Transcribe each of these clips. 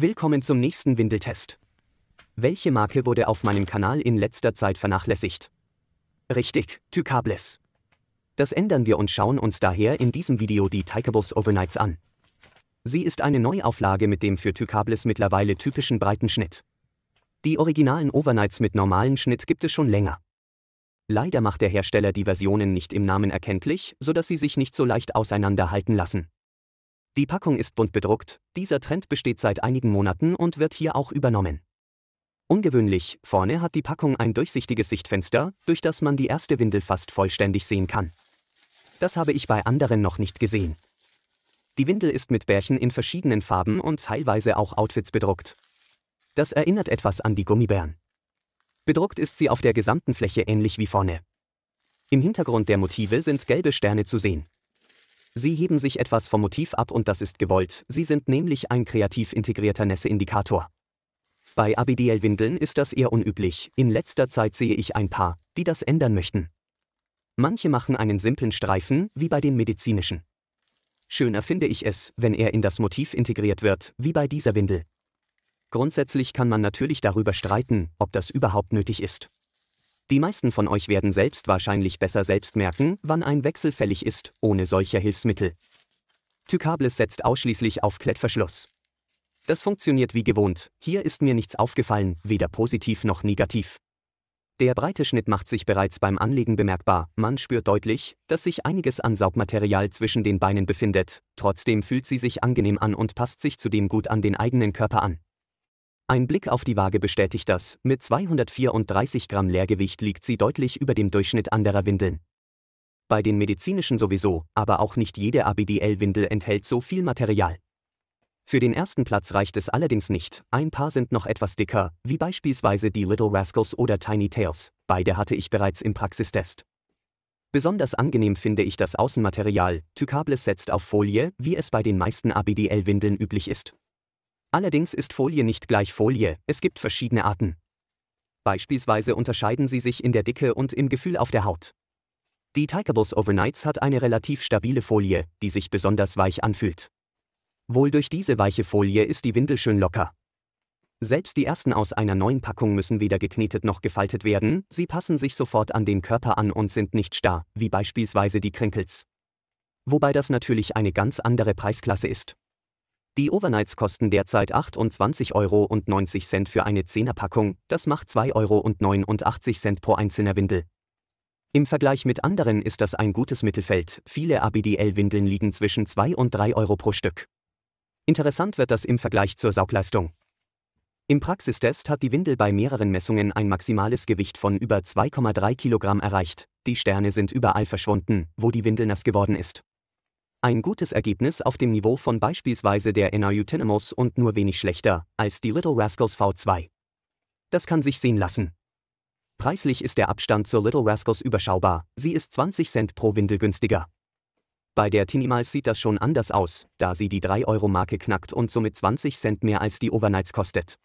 Willkommen zum nächsten Windeltest. Welche Marke wurde auf meinem Kanal in letzter Zeit vernachlässigt? Richtig, Tycables. Das ändern wir und schauen uns daher in diesem Video die Tycabus Overnights an. Sie ist eine Neuauflage mit dem für Tycables mittlerweile typischen Breitenschnitt. Die originalen Overnights mit normalem Schnitt gibt es schon länger. Leider macht der Hersteller die Versionen nicht im Namen erkenntlich, sodass sie sich nicht so leicht auseinanderhalten lassen. Die Packung ist bunt bedruckt, dieser Trend besteht seit einigen Monaten und wird hier auch übernommen. Ungewöhnlich, vorne hat die Packung ein durchsichtiges Sichtfenster, durch das man die erste Windel fast vollständig sehen kann. Das habe ich bei anderen noch nicht gesehen. Die Windel ist mit Bärchen in verschiedenen Farben und teilweise auch Outfits bedruckt. Das erinnert etwas an die Gummibären. Bedruckt ist sie auf der gesamten Fläche ähnlich wie vorne. Im Hintergrund der Motive sind gelbe Sterne zu sehen. Sie heben sich etwas vom Motiv ab und das ist gewollt, sie sind nämlich ein kreativ integrierter Nässeindikator. Bei ABDL-Windeln ist das eher unüblich, in letzter Zeit sehe ich ein paar, die das ändern möchten. Manche machen einen simplen Streifen, wie bei den medizinischen. Schöner finde ich es, wenn er in das Motiv integriert wird, wie bei dieser Windel. Grundsätzlich kann man natürlich darüber streiten, ob das überhaupt nötig ist. Die meisten von euch werden selbst wahrscheinlich besser selbst merken, wann ein Wechsel fällig ist, ohne solcher Hilfsmittel. Tykables setzt ausschließlich auf Klettverschluss. Das funktioniert wie gewohnt, hier ist mir nichts aufgefallen, weder positiv noch negativ. Der breite Schnitt macht sich bereits beim Anlegen bemerkbar, man spürt deutlich, dass sich einiges an Saugmaterial zwischen den Beinen befindet, trotzdem fühlt sie sich angenehm an und passt sich zudem gut an den eigenen Körper an. Ein Blick auf die Waage bestätigt das, mit 234 Gramm Leergewicht liegt sie deutlich über dem Durchschnitt anderer Windeln. Bei den medizinischen sowieso, aber auch nicht jede ABDL-Windel enthält so viel Material. Für den ersten Platz reicht es allerdings nicht, ein paar sind noch etwas dicker, wie beispielsweise die Little Rascals oder Tiny Tails, beide hatte ich bereits im Praxistest. Besonders angenehm finde ich das Außenmaterial, Tykables setzt auf Folie, wie es bei den meisten ABDL-Windeln üblich ist. Allerdings ist Folie nicht gleich Folie, es gibt verschiedene Arten. Beispielsweise unterscheiden sie sich in der Dicke und im Gefühl auf der Haut. Die Tikables Overnights hat eine relativ stabile Folie, die sich besonders weich anfühlt. Wohl durch diese weiche Folie ist die Windel schön locker. Selbst die ersten aus einer neuen Packung müssen weder geknetet noch gefaltet werden, sie passen sich sofort an den Körper an und sind nicht starr, wie beispielsweise die Krinkels. Wobei das natürlich eine ganz andere Preisklasse ist. Die Overnights kosten derzeit 28,90 Euro für eine 10er-Packung, das macht 2,89 Euro pro einzelner Windel. Im Vergleich mit anderen ist das ein gutes Mittelfeld, viele ABDL-Windeln liegen zwischen 2 und 3 Euro pro Stück. Interessant wird das im Vergleich zur Saugleistung. Im Praxistest hat die Windel bei mehreren Messungen ein maximales Gewicht von über 2,3 Kilogramm erreicht, die Sterne sind überall verschwunden, wo die Windel nass geworden ist. Ein gutes Ergebnis auf dem Niveau von beispielsweise der NIU Dynamos und nur wenig schlechter als die Little Rascals V2. Das kann sich sehen lassen. Preislich ist der Abstand zur Little Rascals überschaubar, sie ist 20 Cent pro Windel günstiger. Bei der Tinimals sieht das schon anders aus, da sie die 3-Euro-Marke knackt und somit 20 Cent mehr als die Overnights kostet.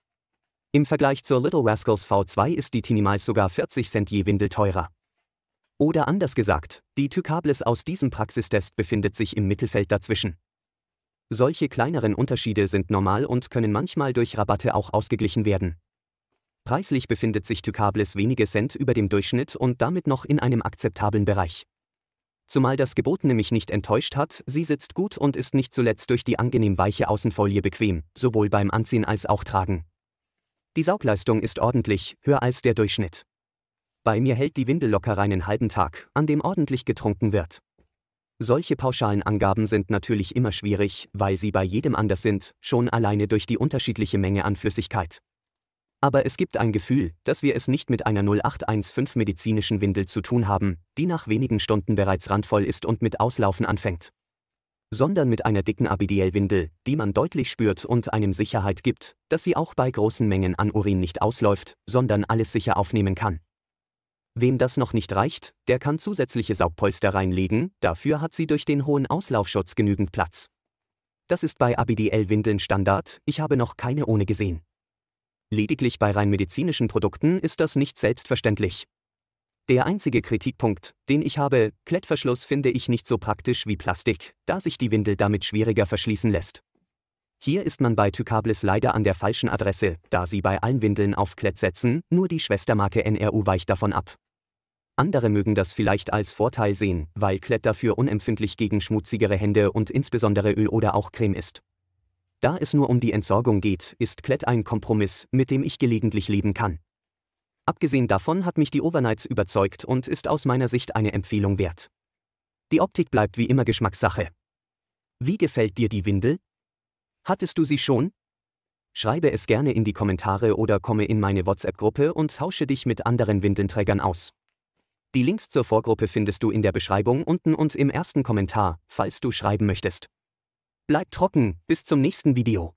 Im Vergleich zur Little Rascals V2 ist die Tinimals sogar 40 Cent je Windel teurer. Oder anders gesagt, die Tykables aus diesem Praxistest befindet sich im Mittelfeld dazwischen. Solche kleineren Unterschiede sind normal und können manchmal durch Rabatte auch ausgeglichen werden. Preislich befindet sich Tykables wenige Cent über dem Durchschnitt und damit noch in einem akzeptablen Bereich. Zumal das Gebot nämlich nicht enttäuscht hat, sie sitzt gut und ist nicht zuletzt durch die angenehm weiche Außenfolie bequem, sowohl beim Anziehen als auch Tragen. Die Saugleistung ist ordentlich, höher als der Durchschnitt bei mir hält die Windel locker einen halben Tag, an dem ordentlich getrunken wird. Solche pauschalen Angaben sind natürlich immer schwierig, weil sie bei jedem anders sind, schon alleine durch die unterschiedliche Menge an Flüssigkeit. Aber es gibt ein Gefühl, dass wir es nicht mit einer 0815 medizinischen Windel zu tun haben, die nach wenigen Stunden bereits randvoll ist und mit Auslaufen anfängt. Sondern mit einer dicken Abidiel-Windel, die man deutlich spürt und einem Sicherheit gibt, dass sie auch bei großen Mengen an Urin nicht ausläuft, sondern alles sicher aufnehmen kann. Wem das noch nicht reicht, der kann zusätzliche Saugpolster reinlegen, dafür hat sie durch den hohen Auslaufschutz genügend Platz. Das ist bei ABDL-Windeln Standard, ich habe noch keine ohne gesehen. Lediglich bei rein medizinischen Produkten ist das nicht selbstverständlich. Der einzige Kritikpunkt, den ich habe, Klettverschluss finde ich nicht so praktisch wie Plastik, da sich die Windel damit schwieriger verschließen lässt. Hier ist man bei Tycables leider an der falschen Adresse, da sie bei allen Windeln auf Klett setzen, nur die Schwestermarke NRU weicht davon ab. Andere mögen das vielleicht als Vorteil sehen, weil Klett dafür unempfindlich gegen schmutzigere Hände und insbesondere Öl oder auch Creme ist. Da es nur um die Entsorgung geht, ist Klett ein Kompromiss, mit dem ich gelegentlich leben kann. Abgesehen davon hat mich die Overnights überzeugt und ist aus meiner Sicht eine Empfehlung wert. Die Optik bleibt wie immer Geschmackssache. Wie gefällt dir die Windel? Hattest du sie schon? Schreibe es gerne in die Kommentare oder komme in meine WhatsApp-Gruppe und tausche dich mit anderen Windelträgern aus. Die Links zur Vorgruppe findest du in der Beschreibung unten und im ersten Kommentar, falls du schreiben möchtest. Bleib trocken, bis zum nächsten Video.